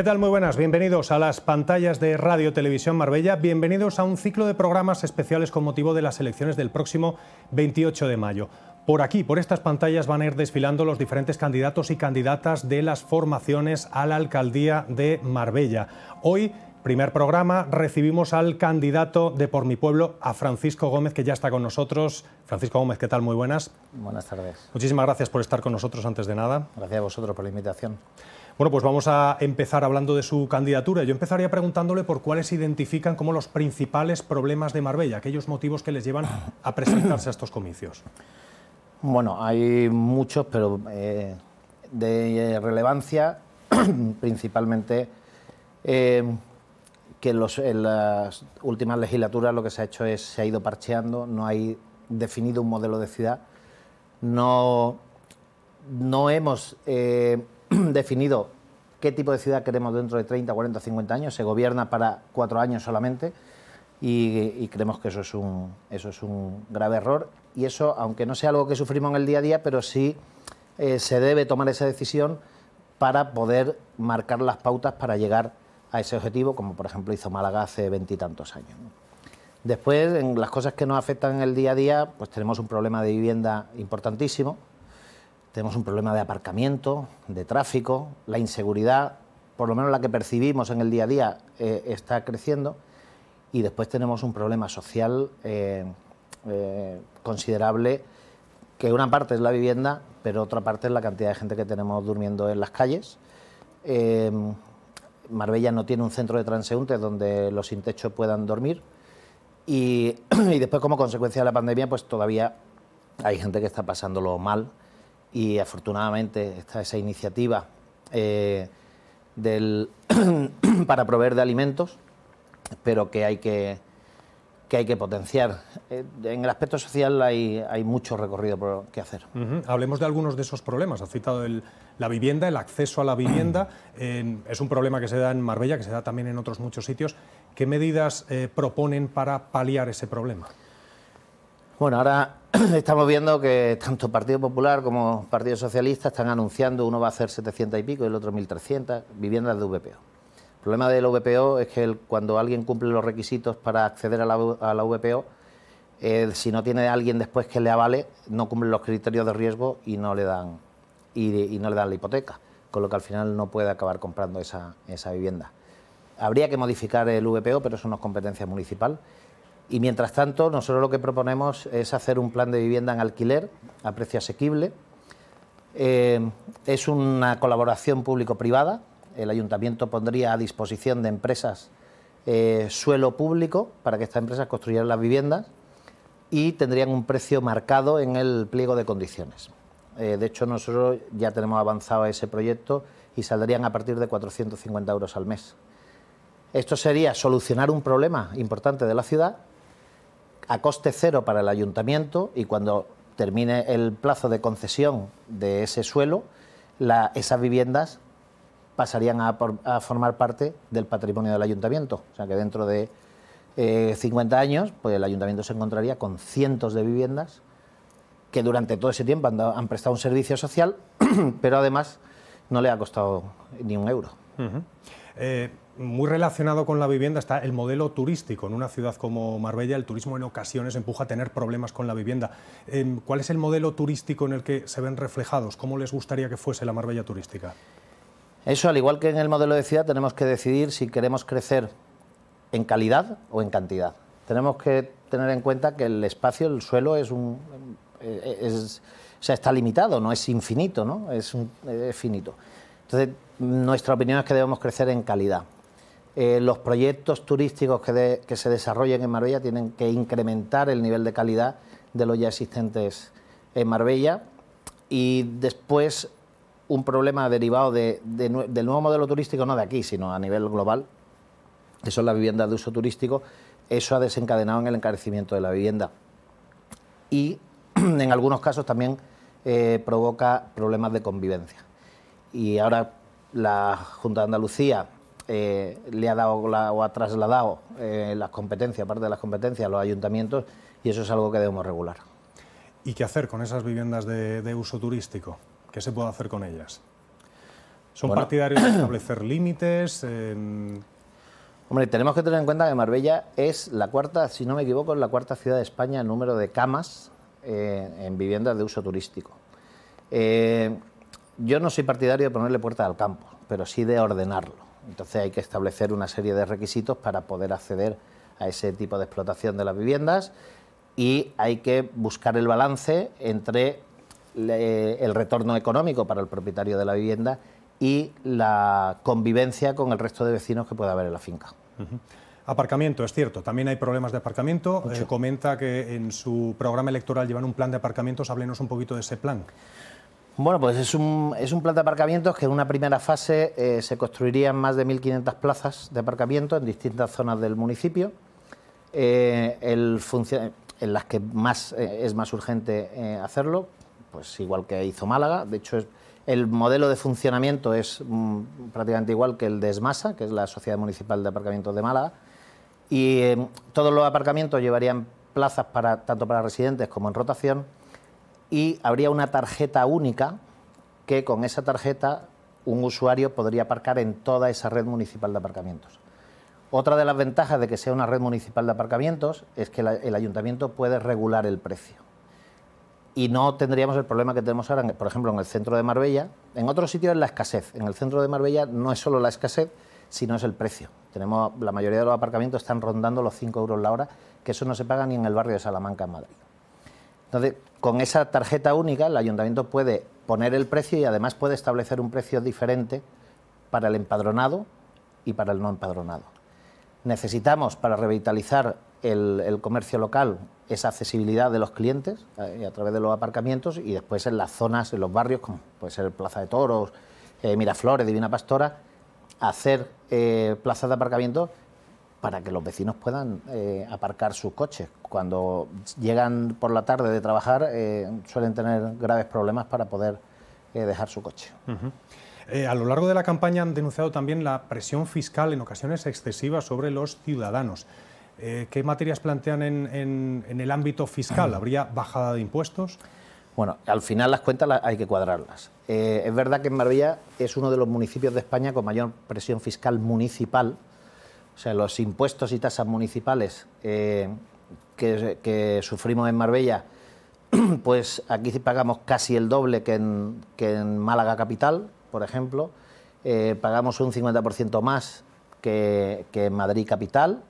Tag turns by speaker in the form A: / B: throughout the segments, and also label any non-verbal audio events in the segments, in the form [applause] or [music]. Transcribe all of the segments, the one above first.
A: ¿Qué tal? Muy buenas, bienvenidos a las pantallas de Radio Televisión Marbella, bienvenidos a un ciclo de programas especiales con motivo de las elecciones del próximo 28 de mayo. Por aquí, por estas pantallas, van a ir desfilando los diferentes candidatos y candidatas de las formaciones a la alcaldía de Marbella. Hoy primer programa recibimos al candidato de Por mi Pueblo, a Francisco Gómez, que ya está con nosotros. Francisco Gómez, ¿qué tal? Muy buenas. Buenas tardes. Muchísimas gracias por estar con nosotros antes de nada. Gracias a vosotros por la invitación. Bueno, pues vamos a empezar hablando de su candidatura. Yo empezaría preguntándole por cuáles identifican como los principales problemas de Marbella, aquellos motivos que les llevan a presentarse a estos comicios.
B: Bueno, hay muchos, pero eh, de relevancia [clears throat] principalmente eh, que en las últimas legislaturas lo que se ha hecho es se ha ido parcheando, no hay definido un modelo de ciudad, no, no hemos eh, [clears throat] definido qué tipo de ciudad queremos dentro de 30, 40, 50 años. Se gobierna para cuatro años solamente y, creemos que eso es, un, eso es un grave error. Y eso, aunque no sea algo que sufrimos en el día a día, pero sí eh, se debe tomar esa decisión para poder marcar las pautas para llegar a ese objetivo, como por ejemplo hizo Málaga hace veintitantos años. Después, en las cosas que nos afectan en el día a día, pues tenemos un problema de vivienda importantísimo. Tenemos un problema de aparcamiento, de tráfico, la inseguridad, por lo menos la que percibimos en el día a día, eh, está creciendo. Y después tenemos un problema social eh, eh, considerable, que una parte es la vivienda, pero otra parte es la cantidad de gente que tenemos durmiendo en las calles. Marbella no tiene un centro de transeúntes donde los sin techo puedan dormir. Y, [clears throat] y después, como consecuencia de la pandemia, pues todavía hay gente que está pasándolo mal y afortunadamente está esa iniciativa eh, del [clears throat] para proveer de alimentos, pero que hay que, hay que potenciar. Eh, en el aspecto
A: social hay, hay mucho recorrido que hacer. Hablemos de algunos de esos problemas. ha citado la vivienda, el acceso a la vivienda. [clears throat] es un problema que se da en Marbella, que se da también en otros muchos sitios. ¿Qué medidas eh, proponen para paliar ese problema?
B: Bueno, ahora [clears throat] estamos viendo que tanto Partido Popular como Partido Socialista están anunciando, uno va a hacer 700 y pico y el otro 1.300 viviendas de VPO. El problema del VPO es que cuando alguien cumple los requisitos para acceder a la, VPO, eh, si no tiene alguien después que le avale, no cumple los criterios de riesgo y no le dan, y, no le dan la hipoteca, con lo que al final no puede acabar comprando esa, esa vivienda. Habría que modificar el VPO, pero eso no es competencia municipal. Y mientras tanto, nosotros lo que proponemos es hacer un plan de vivienda en alquiler a precio asequible. Eh, es una colaboración público-privada. El ayuntamiento pondría a disposición de empresas eh, suelo público para que estas empresas construyeran las viviendas y tendrían un precio marcado en el pliego de condiciones. Eh, de hecho, nosotros ya tenemos avanzado ese proyecto y saldrían a partir de 450 euros al mes. Esto sería solucionar un problema importante de la ciudad a coste cero para el ayuntamiento y cuando termine el plazo de concesión de ese suelo, esas viviendas pasarían a, formar parte del patrimonio del ayuntamiento. O sea que dentro de 50 eh, años, pues el ayuntamiento se encontraría con cientos de viviendas que durante todo ese tiempo han, prestado un servicio social, [clears throat] pero además no le ha costado ni un euro
A: muy relacionado con la vivienda está el modelo turístico. En una ciudad como Marbella, el turismo en ocasiones empuja a tener problemas con la vivienda. Em, ¿Cuál es el modelo turístico en el que se ven reflejados? ¿Cómo les gustaría que fuese la Marbella turística?
B: Eso, al igual que en el modelo de ciudad, tenemos que decidir si queremos crecer en calidad o en cantidad. Tenemos que tener en cuenta que el espacio, el suelo, es un, eh, está limitado, no es infinito, ¿no? Es, es finito. Entonces, nuestra opinión es que debemos crecer en calidad. Eh, los proyectos turísticos que, se desarrollen en Marbella tienen que incrementar el nivel de calidad de los ya existentes en Marbella. Y después, un problema derivado del nuevo modelo turístico, no de aquí, sino a nivel global, que son las viviendas de uso turístico, eso ha desencadenado en el encarecimiento de la vivienda. Y [clears throat] en algunos casos también eh, provoca problemas de convivencia. Y ahora la Junta de Andalucía eh, le ha dado o ha trasladado eh, las competencias, parte de las competencias, a los ayuntamientos y eso es algo que debemos
A: regular. ¿Y qué hacer con esas viviendas de, uso turístico? ¿Qué se puede hacer con ellas? ¿Son partidarios de establecer límites? Hombre,
B: tenemos que tener en cuenta que Marbella es la cuarta, si no me equivoco, es la cuarta ciudad de España en número de camas eh, en viviendas de uso turístico. yo no soy partidario de ponerle puertas al campo, pero sí de ordenarlo. Entonces hay que establecer una serie de requisitos para poder acceder a ese tipo de explotación de las viviendas y hay que buscar el balance entre el retorno económico para el propietario de la vivienda y la convivencia con el resto de vecinos que pueda haber en la finca.
A: Aparcamiento, es cierto, también hay problemas de aparcamiento. Eh, comenta que en su programa electoral llevan un plan de aparcamientos, háblenos un poquito de ese plan. Bueno, pues es un, es
B: un plan de aparcamientos que en una primera fase eh, se construirían más de 1.500 plazas de aparcamiento en distintas zonas del municipio. Eh, en las que más eh, es más urgente hacerlo, pues igual que hizo Málaga. De hecho, el modelo de funcionamiento es mm, prácticamente igual que el de ESMASA, que es la Sociedad Municipal de Aparcamientos de Málaga. Y em, todos los aparcamientos llevarían plazas para, tanto para residentes como en rotación y habría una tarjeta única que con esa tarjeta un usuario podría aparcar en toda esa red municipal de aparcamientos. Otra de las ventajas de que sea una red municipal de aparcamientos es que el ayuntamiento puede regular el precio. Y no tendríamos el problema que tenemos ahora, por ejemplo, en el centro de Marbella. En otros sitios es la escasez. En el centro de Marbella no es solo la escasez, sino es el precio. Tenemos, la mayoría de los aparcamientos están rondando los 5 euros la hora, que eso no se paga ni en el barrio de Salamanca, en Madrid. Entonces, con esa tarjeta única, el ayuntamiento puede poner el precio y además puede establecer un precio diferente para el empadronado y para el no empadronado. Necesitamos, para revitalizar el, comercio local, esa accesibilidad de los clientes eh, a través de los aparcamientos y después en las zonas, en los barrios, como puede ser Plaza de Toros, eh, Miraflores, Divina Pastora, hacer eh, plazas de aparcamiento para que los vecinos puedan eh, aparcar sus coches. Cuando llegan por la tarde de trabajar eh, suelen tener graves problemas para poder eh, dejar su coche.
A: a lo largo de la campaña han denunciado también la presión fiscal en ocasiones excesiva sobre los ciudadanos. ¿Qué materias plantean en, el ámbito fiscal? ¿Habría bajada de impuestos?
B: Bueno, al final las cuentas hay que cuadrarlas. es verdad que en Marbella es uno de los municipios de España con mayor presión fiscal municipal o sea, los impuestos y tasas municipales eh, que, sufrimos en Marbella, [clears throat] pues aquí pagamos casi el doble que en, Málaga Capital, por ejemplo. Eh, pagamos un 50% más que, en Madrid Capital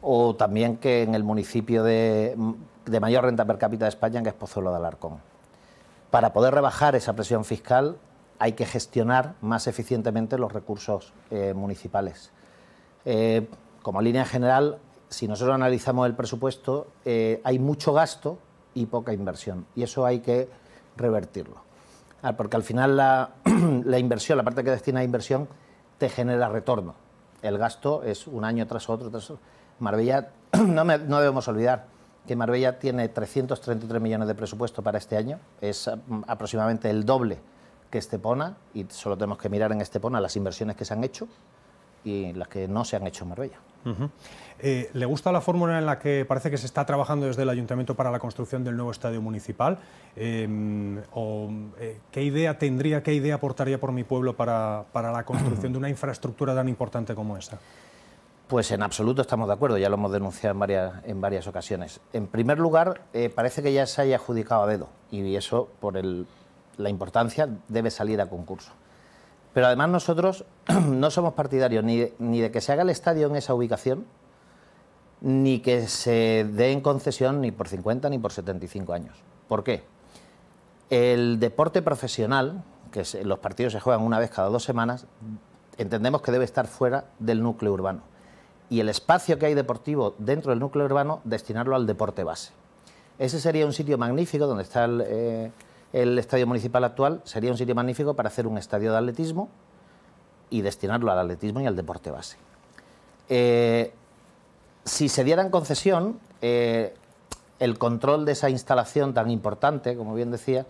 B: o también que en el municipio de, mayor renta per cápita de España, que es Pozuelo de Alarcón. Para poder rebajar esa presión fiscal hay que gestionar más eficientemente los recursos eh, municipales. Eh, como línea general, si nosotros analizamos el presupuesto, eh, hay mucho gasto y poca inversión, y eso hay que revertirlo. Ah, porque al final [clears throat] la, inversión, la parte que destina a inversión, te genera retorno. El gasto es un año tras otro. Tras otro. Marbella, [clears throat] no, no debemos olvidar que Marbella tiene 333 millones de presupuesto para este año, es mm, aproximadamente el doble que Estepona, y solo tenemos que mirar en Estepona las inversiones que se han hecho, y las que no se han hecho en
A: Marbella. Eh, ¿Le gusta la fórmula en la que parece que se está trabajando desde el ayuntamiento para la construcción del nuevo estadio municipal? Em, eh, ¿Qué idea tendría, qué idea aportaría por mi pueblo para, la construcción de una infraestructura tan importante como esta?
B: Pues en absoluto estamos de acuerdo, ya lo hemos denunciado en varias, en varias ocasiones. En primer lugar, eh, parece que ya se haya adjudicado a dedo y eso por la importancia debe salir a concurso. Pero además nosotros [clears throat] no somos partidarios ni de, ni de que se haga el estadio en esa ubicación, ni que se dé en concesión ni por 50 ni por 75 años. ¿Por qué? El deporte profesional, que los partidos se juegan una vez cada dos semanas, entendemos que debe estar fuera del núcleo urbano. Y el espacio que hay deportivo dentro del núcleo urbano, destinarlo al deporte base. Ese sería un sitio magnífico donde está el... Eh, el estadio municipal actual, sería un sitio magnífico para hacer un estadio de atletismo y destinarlo al atletismo y al deporte base. Eh, si se diera en concesión, eh, el control de esa instalación tan importante, como bien decía,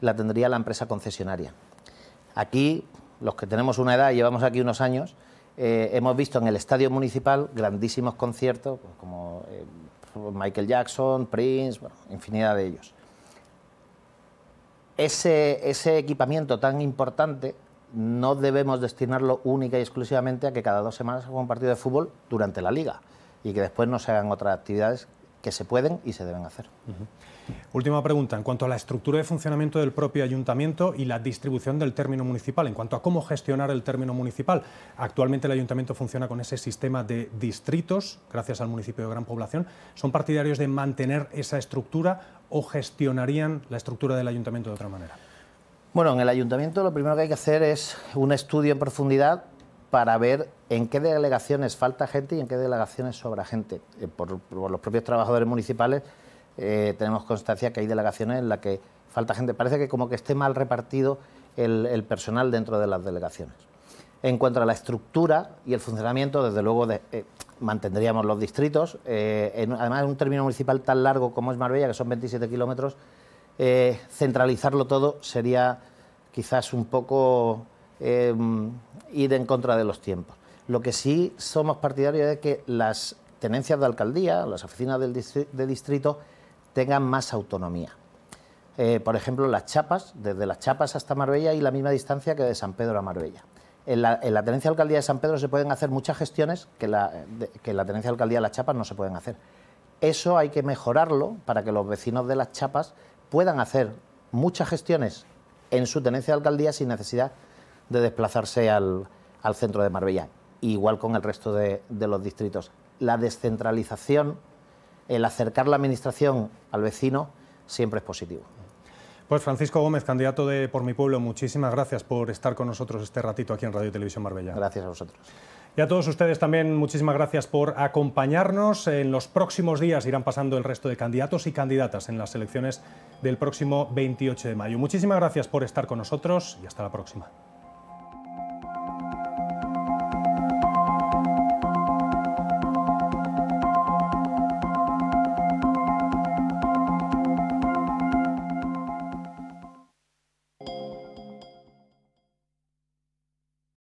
B: la tendría la empresa concesionaria. Aquí, los que tenemos una edad, llevamos aquí unos años, eh, hemos visto en el estadio municipal grandísimos conciertos, pues, como Michael Jackson, Prince, infinidad de ellos ese, equipamiento tan importante no debemos destinarlo única y exclusivamente a que cada dos semanas haga un partido de fútbol durante la liga y que después no se hagan otras actividades que se pueden y se deben hacer.
A: Última pregunta, en cuanto a la estructura de funcionamiento del propio ayuntamiento y la distribución del término municipal, en cuanto a cómo gestionar el término municipal, actualmente el ayuntamiento funciona con ese sistema de distritos, gracias al municipio de gran población, ¿son partidarios de mantener esa estructura o gestionarían la estructura del ayuntamiento de otra manera? Bueno, en el ayuntamiento lo
B: primero que hay que hacer es un estudio en profundidad para ver en qué delegaciones falta gente y en qué delegaciones sobra gente. Eh, por, los propios trabajadores municipales eh, tenemos constancia que hay delegaciones en las que falta gente. Parece que como que esté mal repartido el, personal dentro de las delegaciones. En cuanto a la estructura y el funcionamiento, desde luego eh, mantendríamos los distritos. además, en un término municipal tan largo como es Marbella, que son 27 kilómetros, centralizarlo todo sería quizás un poco Em, ir en contra de los tiempos. Lo que sí somos partidarios es que las tenencias de alcaldía, las oficinas de distrito, tengan más autonomía. Eh, por ejemplo, las chapas, desde las chapas hasta Marbella y la misma distancia que de San Pedro a Marbella. En la, tenencia de alcaldía de San Pedro se pueden hacer muchas gestiones que, que en la tenencia de alcaldía de las chapas no se pueden hacer. Eso hay que mejorarlo para que los vecinos de las chapas puedan hacer muchas gestiones en su tenencia de alcaldía sin necesidad de desplazarse al, centro de Marbella, igual con el resto de, los distritos. La descentralización, el acercar la administración al vecino, siempre es positivo.
A: Pues Francisco Gómez, candidato de Por mi Pueblo, muchísimas gracias por estar con nosotros este ratito aquí en Radio Televisión Marbella. Gracias a vosotros. Y a todos ustedes también muchísimas gracias por acompañarnos. En los próximos días irán pasando el resto de candidatos y candidatas en las elecciones del próximo 28 de mayo. Muchísimas gracias por estar con nosotros y hasta la próxima.